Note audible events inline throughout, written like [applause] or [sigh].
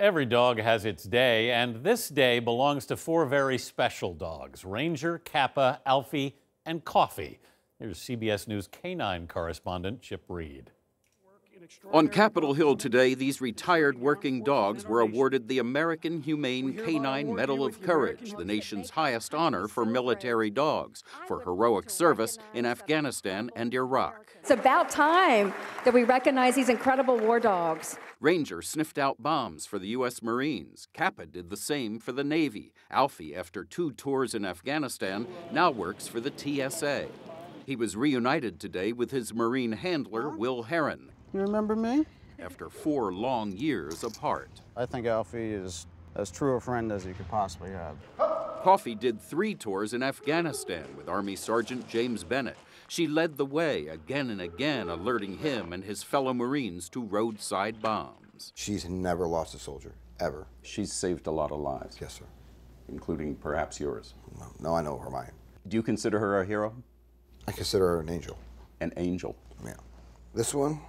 Every dog has its day, and this day belongs to four very special dogs Ranger, Kappa, Alfie, and Coffee. Here's CBS News canine correspondent Chip Reed. On Capitol Hill today, these retired working dogs were awarded the American Humane Canine Medal of Courage, the nation's highest honor for military dogs, for heroic service in Afghanistan and Iraq. It's about time that we recognize these incredible war dogs. Ranger sniffed out bombs for the U.S. Marines. Kappa did the same for the Navy. Alfie, after two tours in Afghanistan, now works for the TSA. He was reunited today with his Marine handler, Will Heron. You remember me? After four long years apart. I think Alfie is as true a friend as you could possibly have. Coffee did three tours in Afghanistan with Army Sergeant James Bennett. She led the way again and again, alerting him and his fellow Marines to roadside bombs. She's never lost a soldier, ever. She's saved a lot of lives. Yes, sir. Including perhaps yours. No, no I know her mine. Do you consider her a hero? I consider her an angel. An angel? Yeah. This one,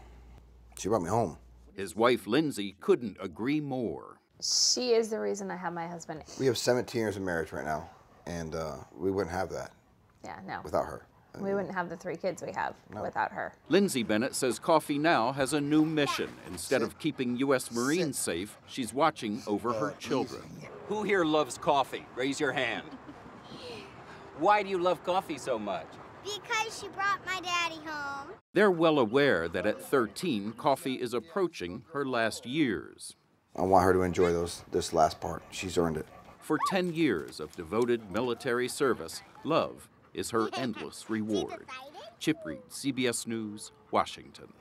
she brought me home. His wife, Lindsay, couldn't agree more. She is the reason I have my husband. We have 17 years of marriage right now, and uh, we wouldn't have that. Yeah, no. Without her. we wouldn't have the three kids we have no. without her. Lindsay Bennett says Coffee Now has a new mission. Instead Sit. of keeping U.S. Marines Sit. safe, she's watching over her uh, children. Who here loves coffee? Raise your hand. [laughs] Why do you love coffee so much? Because she brought my daddy home. They're well aware that at 13, Coffee is approaching her last years. I want her to enjoy those, this last part. She's earned it. For 10 years of devoted military service, love is her [laughs] endless reward. Chip Reed, CBS News, Washington.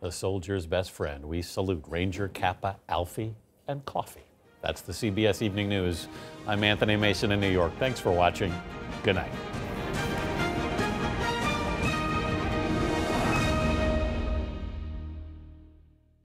A soldier's best friend. We salute Ranger Kappa, Alfie, and Coffee. That's the CBS Evening News. I'm Anthony Mason in New York. Thanks for watching. Good night.